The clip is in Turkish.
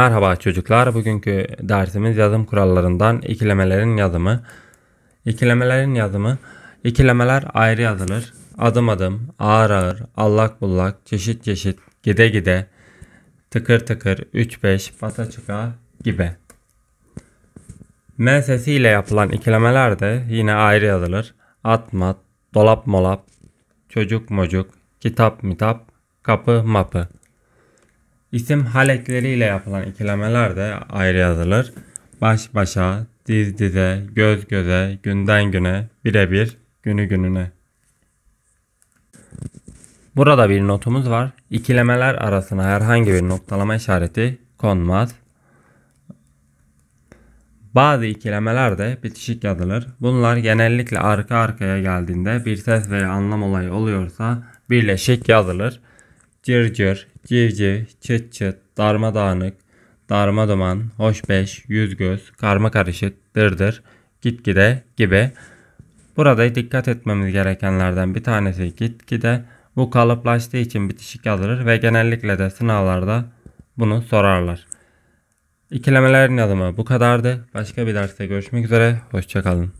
Merhaba çocuklar. Bugünkü dersimiz yazım kurallarından ikilemelerin yazımı. İkilemelerin yazımı. İkilemeler ayrı yazılır. Adım adım, ağır ağır, allak bullak, çeşit çeşit, gide gide, tıkır tıkır, 3-5, bata çıka gibi. M sesiyle yapılan ikilemeler de yine ayrı yazılır. Atmat, dolap molap, çocuk mocuk, kitap mitap, kapı mapı. İsim halekleriyle yapılan ikilemeler de ayrı yazılır. Baş başa, diz dize, göz göze, günden güne, birebir, günü gününe. Burada bir notumuz var. İkilemeler arasına herhangi bir noktalama işareti konmaz. Bazı ikilemeler de bitişik yazılır. Bunlar genellikle arka arkaya geldiğinde bir ses veya anlam olayı oluyorsa birleşik yazılır. Cırcır, cır, civciv, çıt çıt, dağınık, darma duman, hoşbeş, göz, karma karışık, dırdır, gitgide gibi. Burada dikkat etmemiz gerekenlerden bir tanesi gitgide bu kalıplaştığı için bitişik yazılır ve genellikle de sınavlarda bunu sorarlar. İkilemelerin adımı bu kadardı. Başka bir derste görüşmek üzere. Hoşçakalın.